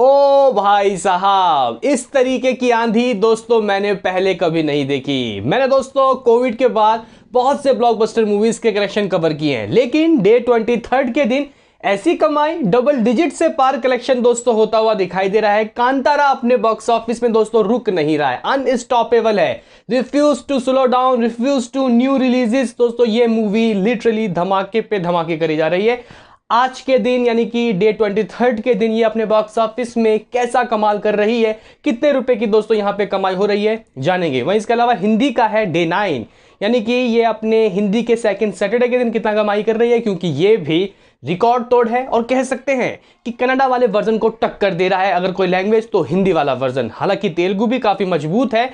ओ भाई साहब इस तरीके की आंधी दोस्तों मैंने पहले कभी नहीं देखी मैंने दोस्तों कोविड के बाद बहुत से ब्लॉकबस्टर मूवीज के कलेक्शन कवर किए हैं लेकिन डे ट्वेंटी थर्ड के दिन ऐसी कमाई डबल डिजिट से पार कलेक्शन दोस्तों होता हुआ दिखाई दे रहा है कांतारा अपने बॉक्स ऑफिस में दोस्तों रुक नहीं रहा है अनस्टॉपेबल है refuse to slow down refuse to new releases दोस्तों ये मूवी लिटरली धमाके पे धमाके करी जा रही है आज के दिन यानी कि डे ट्वेंटी थर्ड के दिन ये अपने बॉक्स ऑफिस में कैसा कमाल कर रही है कितने रुपए की दोस्तों यहाँ पे कमाई हो रही है जानेंगे वहीं इसके अलावा हिंदी का है डे नाइन यानी कि ये अपने हिंदी के सेकंड सैटरडे के दिन कितना कमाई कर रही है क्योंकि ये भी रिकॉर्ड तोड़ है और कह सकते हैं कि कनाडा वाले वर्जन को टक्कर दे रहा है अगर कोई लैंग्वेज तो हिंदी वाला वर्जन हालांकि तेलुगु भी काफ़ी मजबूत है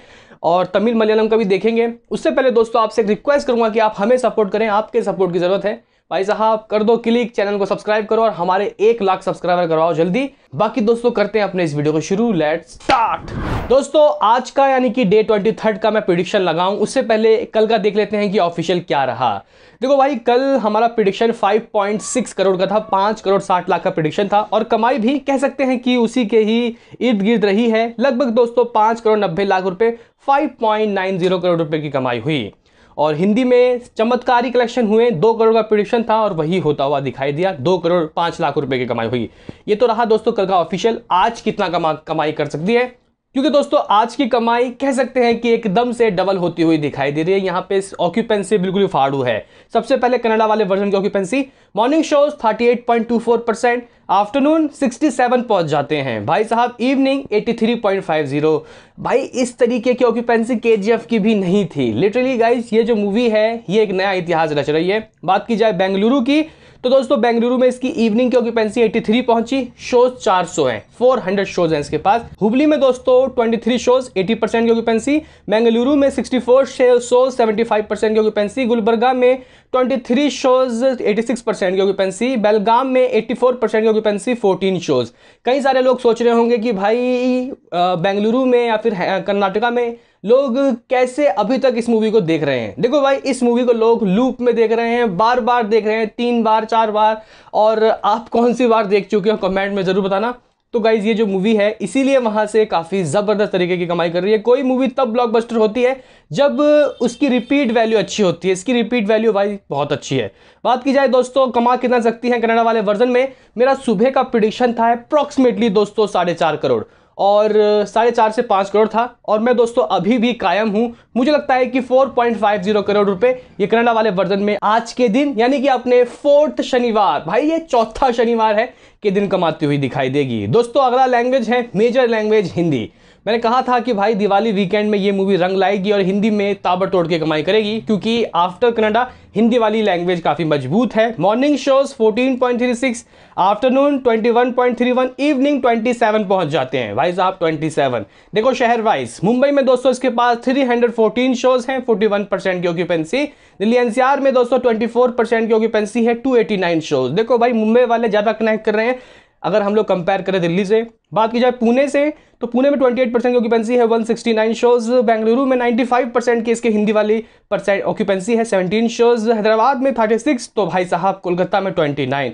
और तमिल मलयालम का भी देखेंगे उससे पहले दोस्तों आपसे एक रिक्वेस्ट करूंगा कि आप हमें सपोर्ट करें आपके सपोर्ट की ज़रूरत है भाई साहब कर दो क्लिक चैनल को सब्सक्राइब करो और हमारे एक लाख सब्सक्राइबर करवाओ जल्दी बाकी दोस्तों करते हैं अपने इस वीडियो को शुरू लेट स्टार्ट दोस्तों आज का यानी कि डे ट्वेंटी थर्ड का मैं प्रिडिक्शन लगाऊं उससे पहले कल का देख लेते हैं कि ऑफिशियल क्या रहा देखो भाई कल हमारा प्रिडिक्शन 5.6 करोड़ का था 5 करोड़ 60 लाख का प्रिडिक्शन था और कमाई भी कह सकते हैं कि उसी के ही इर्द गिर्द रही है लगभग दोस्तों 5 करोड़ 90 लाख रुपए 5.90 करोड़ रुपए की कमाई हुई और हिंदी में चमत्कारी कलेक्शन हुए दो करोड़ का प्रोडिक्शन था और वही होता हुआ दिखाई दिया दो करोड़ पाँच लाख रुपए की कमाई हुई ये तो रहा दोस्तों कल का ऑफिशियल आज कितना कमा कमाई कर सकती है क्योंकि दोस्तों आज की कमाई कह सकते हैं कि एकदम से डबल होती हुई दिखाई दे रही है यहाँ पे ऑक्यूपेंसी बिल्कुल ही फाड़ू है सबसे पहले कनाडा वाले वर्जन की occupancy morning shows 38.24 percent afternoon 67 पहुंच जाते हैं भाई साहब इवनिंग 83.50 भाई इस तरीके की ऑक्यूपेंसी के की भी नहीं थी लिटरली गाइज ये जो मूवी है ये एक नया इतिहास रच रही है बात की जाए बेंगलुरु की तो दोस्तों बेंगलुरु में इसकी इवनिंग की ऑक्यूपेंसी 83 पहुंची शोज 400 हैं 400 शोज हैं इसके पास हुबली में दोस्तों 23 शोज 80 परसेंट की ऑक्यूपेंसी बेंगलुरु में 64 शोज 75 परसेंट की ऑक्यूपेंसी गुलबर्गा में 23 शोज 86 परसेंट की ऑक्यूपेंसी बेलगाम में 84 परसेंट की ऑक्यूपेंसी 14 शोज कई सारे लोग सोच रहे होंगे कि भाई बेंगलुरु में या फिर कर्नाटका में लोग कैसे अभी तक इस मूवी को देख रहे हैं देखो भाई इस मूवी को लोग लूप में देख रहे हैं बार बार देख रहे हैं तीन बार चार बार और आप कौन सी बार देख चुके हो कमेंट में ज़रूर बताना तो गाइज ये जो मूवी है इसीलिए वहाँ से काफ़ी ज़बरदस्त तरीके की कमाई कर रही है कोई मूवी तब ब्लॉकबस्टर होती है जब उसकी रिपीट वैल्यू अच्छी होती है इसकी रिपीट वैल्यू भाई बहुत अच्छी है बात की जाए दोस्तों कमा कितना सकती है कनाडा वाले वर्जन में मेरा सुबह का प्रिडिक्शन था अप्रॉक्सिमेटली दोस्तों साढ़े चार करोड़ और साढ़े चार से पाँच करोड़ था और मैं दोस्तों अभी भी कायम हूँ मुझे लगता है कि 4.50 करोड़ रुपए ये कनाडा वाले वर्जन में आज के दिन यानी कि अपने फोर्थ शनिवार भाई ये चौथा शनिवार है के दिन कमाती हुई दिखाई देगी दोस्तों अगला लैंग्वेज है मेजर लैंग्वेज हिंदी मैंने कहा था कि भाई दिवाली वीकेंड में ये मूवी रंग लाएगी और हिंदी में ताबड़तोड़ के कमाई करेगी क्योंकि आफ्टर कनाडा हिंदी वाली लैंग्वेज काफ़ी मजबूत है मॉर्निंग शोज 14.36 आफ्टरनून 21.31 इवनिंग 27 पहुंच जाते हैं वाइज आप 27 देखो शहर वाइज मुंबई में दोस्तों इसके पास 314 शोज हैं 41 परसेंट की ऑक्यूपेंसी दिल्ली एनसीआर में दोस्तों 24 परसेंट की ऑक्यूपेंसी है 289 शोज देखो भाई मुंबई वाले ज़्यादा कनेक्ट कर रहे हैं अगर हम लोग कंपेयर करें दिल्ली से बात की जाए पुणे से तो पुणे में 28 परसेंट की ऑक्यूपेंसी है 169 शोज बेंगलुरु में 95 परसेंट की इसके हिंदी वाली परसेंट ऑक्यूपेंसी है 17 शोज हैदराबाद में 36 तो भाई साहब कोलकाता में 29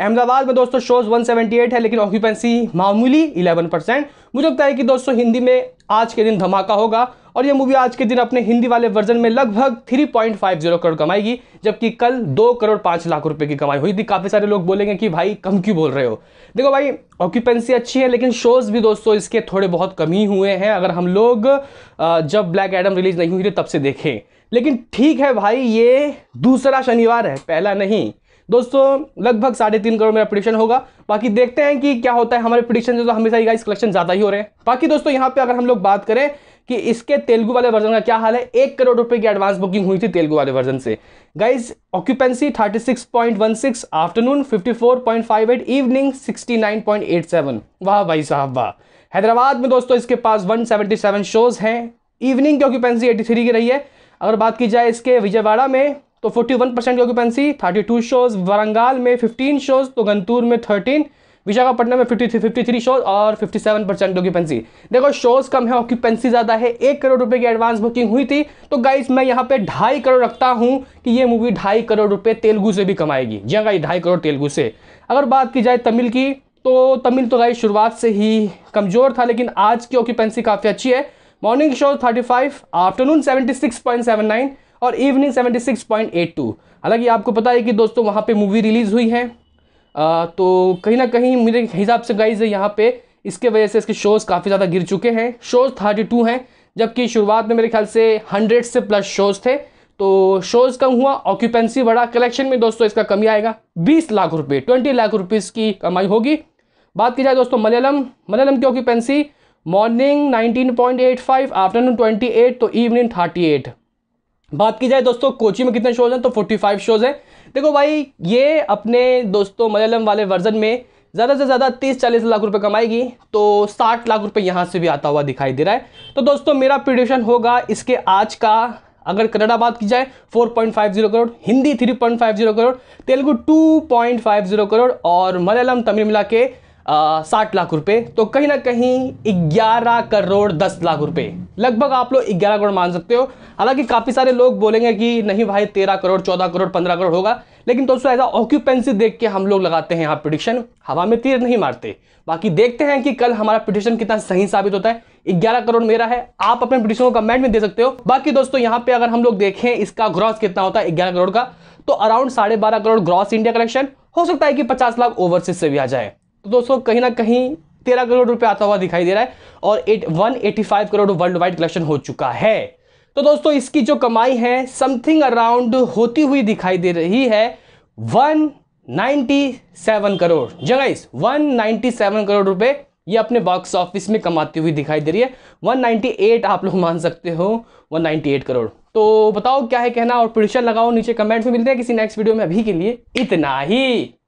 अहमदाबाद में दोस्तों शोज 178 है लेकिन ऑक्यूपेंसी मामूली 11 परसेंट मुझे लगता है कि दोस्तों हिंदी में आज के दिन धमाका होगा और ये मूवी आज के दिन अपने हिंदी वाले वर्जन में लगभग 3.50 करोड़ कमाएगी जबकि कल दो करोड़ पाँच लाख रुपए की कमाई हुई थी काफ़ी सारे लोग बोलेंगे कि भाई कम क्यों बोल रहे हो देखो भाई ऑक्यूपेंसी अच्छी है लेकिन शोज़ भी दोस्तों इसके थोड़े बहुत कम ही हुए हैं अगर हम लोग जब ब्लैक एडम रिलीज़ नहीं हुई थी तब से देखें लेकिन ठीक है भाई ये दूसरा शनिवार है पहला नहीं दोस्तों लगभग साढ़े तीन करोड़ मेरा प्रडिक्शन होगा बाकी देखते हैं कि क्या होता है हमारे प्रडिक्शन जो तो हमेशा ही गाइस कलेक्शन ज़्यादा ही हो रहे हैं बाकी दोस्तों यहाँ पे अगर हम लोग बात करें कि इसके तेलुगु वाले वर्जन का क्या हाल है एक करोड़ रुपए की एडवांस बुकिंग हुई थी तेलुगु वाले वर्जन से गाइज ऑक्यूपेंसी 36.16 आफ्टरनून 54.58 इवनिंग 69.87 वाह भाई साहब वाह हैदराबाद में दोस्तों इसके पास 177 शोज हैं इवनिंग की ऑक्यूपेंसी 83 की रही है अगर बात की जाए इसके विजयवाड़ा में तो 41 परसेंट की ऑक्यूपेंसी 32 शोज वरंगाल में 15 शोज तो गंतूर में 13 विशाखापट्टनम में 53 53 शोज और 57 परसेंट ऑक्यूपेंसी देखो शोज कम है ऑक्यूपेंसी ज़्यादा है एक करोड़ रुपए की एडवांस बुकिंग हुई थी तो गाइज मैं यहाँ पे ढाई करोड़ रखता हूँ कि ये मूवी ढाई करोड़ रुपए तेलुगु से भी कमाएगी जी गाई हाँ, ढाई करोड़ तेलुगु से अगर बात की जाए तमिल की तो तमिल तो गाई शुरुआत से ही कमज़ोर था लेकिन आज की ऑक्यूपेंसी काफ़ी अच्छी है मॉर्निंग शो 35 आफ्टरनून 76.79 और इवनिंग 76.82 हालांकि आपको पता है कि दोस्तों वहाँ पे मूवी रिलीज़ हुई है आ, तो कहीं ना कहीं मेरे हिसाब से गाइज यहाँ पे इसके वजह से इसके शोज़ काफ़ी ज़्यादा गिर चुके हैं शोज़ थर्टी टू हैं जबकि शुरुआत में मेरे ख्याल से हंड्रेड से प्लस शोज़ थे तो शोज़ कम हुआ ऑक्यूपेंसी बढ़ा कलेक्शन में दोस्तों इसका कमी आएगा बीस लाख रुपये ट्वेंटी लाख रुपीज़ की कमाई होगी बात की जाए दोस्तों मलयालम मलयालम की ऑक्यूपेंसी मॉर्निंग 19.85 आफ्टरनून 28 तो इवनिंग 38 बात की जाए दोस्तों कोची में कितने शोज़ हैं तो 45 शोज़ हैं देखो भाई ये अपने दोस्तों मलयालम वाले वर्जन में ज़्यादा से ज़्यादा तीस चालीस लाख रुपए कमाएगी तो साठ लाख रुपए यहाँ से भी आता हुआ दिखाई दे रहा है तो दोस्तों मेरा प्रिडिक्शन होगा इसके आज का अगर कन्नडा बात की जाए 4.50 करोड़ हिंदी 3.50 करोड़ तेलुगु 2.50 करोड़ और मलयालम तमिल मिला के साठ लाख रुपए तो कहीं ना कहीं ग्यारह करोड़ दस लाख रुपए लगभग आप लोग ग्यारह करोड़ मान सकते हो हालांकि काफ़ी सारे लोग बोलेंगे कि नहीं भाई तेरह करोड़ चौदह करोड़ पंद्रह करोड़ होगा लेकिन दोस्तों ऐसा ऑक्यूपेंसी देख के हम लोग लगाते हैं यहाँ प्रिडिक्शन हवा में तीर नहीं मारते बाकी देखते हैं कि कल हमारा प्रिडिक्शन कितना सही साबित होता है ग्यारह करोड़ मेरा है आप अपने प्रिडिक्शन को कमेंट में दे सकते हो बाकी दोस्तों यहाँ पे अगर हम लोग देखें इसका ग्रॉस कितना होता है ग्यारह करोड़ का तो अराउंड साढ़े बारह करोड़ ग्रॉस इंडिया कलेक्शन हो सकता है कि पचास लाख ओवरसीज से भी आ जाए दोस्तों कहीं ना कहीं तेरह करोड़ रुपए आता हुआ दिखाई दे रहा है और at one eighty five crore world wide collection हो चुका है तो दोस्तों इसकी जो कमाई है समथिंग अराउंड होती हुई दिखाई दे रही है वन नाइन्टी सेवन करोड़ इस वन नाइन्टी सेवन करोड़ रुपए ये अपने बॉक्स ऑफिस में कमाती हुई दिखाई दे रही है वन नाइन्टी एट आप लोग मान सकते हो वन नाइन्टी एट करोड़ तो बताओ क्या है कहना और प्रिडिक्शन लगाओ नीचे कमेंट्स में मिलते हैं किसी नेक्स्ट वीडियो में अभी के लिए इतना ही